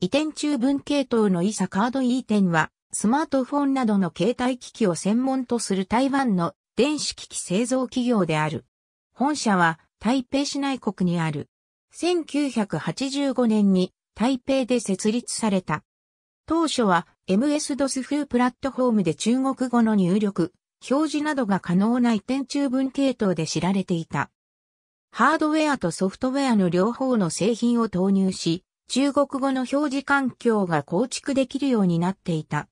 移転中文系統のイサカード E 店は、スマートフォンなどの携帯機器を専門とする台湾の電子機器製造企業である。本社は台北市内国にある。1985年に台北で設立された。当初は MS-DOS 風プラットフォームで中国語の入力、表示などが可能な移転中文系統で知られていた。ハードウェアとソフトウェアの両方の製品を投入し、中国語の表示環境が構築できるようになっていた。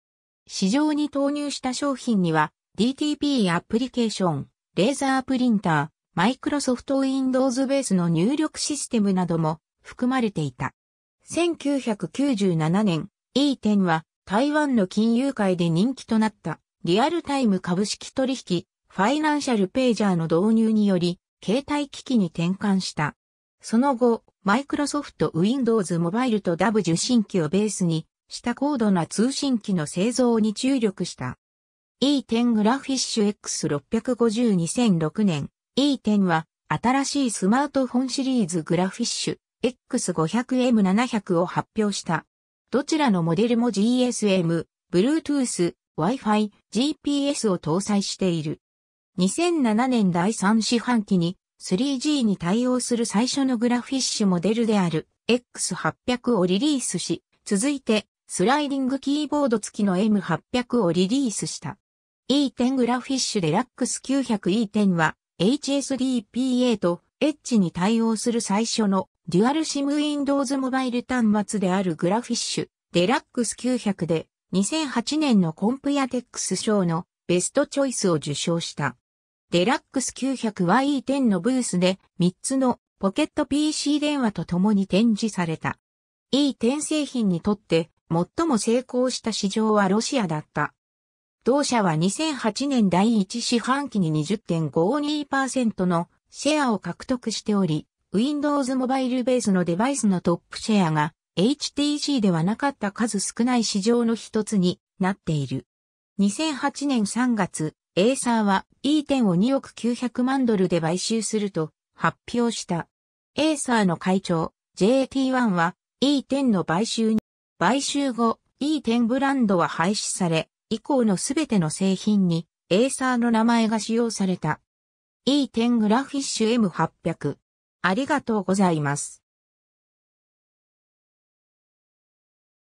市場に投入した商品には DTP アプリケーション、レーザープリンター、マイクロソフトウィンドウズベースの入力システムなども含まれていた。1997年、E10 は台湾の金融界で人気となったリアルタイム株式取引、ファイナンシャルページャーの導入により、携帯機器に転換した。その後、マイクロソフト Windows モバイルとダブ受信機をベースにした高度な通信機の製造に注力した。E10 グラフィッシュ X6502006 年 E10 は新しいスマートフォンシリーズグラフィッシュ X500M700 を発表した。どちらのモデルも GSM、Bluetooth、Wi-Fi、GPS を搭載している。2007年第3四半期に 3G に対応する最初のグラフィッシュモデルである X800 をリリースし、続いてスライディングキーボード付きの M800 をリリースした。E10 グラフィッシュデラックス 900E10 は HSDPA と Edge に対応する最初のデュアルシムウィンドウズモバイル端末であるグラフィッシュデラックス900で2008年のコンプヤテックス賞のベストチョイスを受賞した。デラックス 900YE10 のブースで3つのポケット PC 電話と共に展示された。E10 製品にとって最も成功した市場はロシアだった。同社は2008年第1四半期に20.52%のシェアを獲得しており、Windows モバイルベースのデバイスのトップシェアが HTC ではなかった数少ない市場の一つになっている。2008年3月、エーサーは E 0を2億900万ドルで買収すると発表した。エーサーの会長 JT1 は E 0の買収に、買収後 E 0ブランドは廃止され、以降のすべての製品にエーサーの名前が使用された。E 0グラフィッシュ M800。ありがとうございます。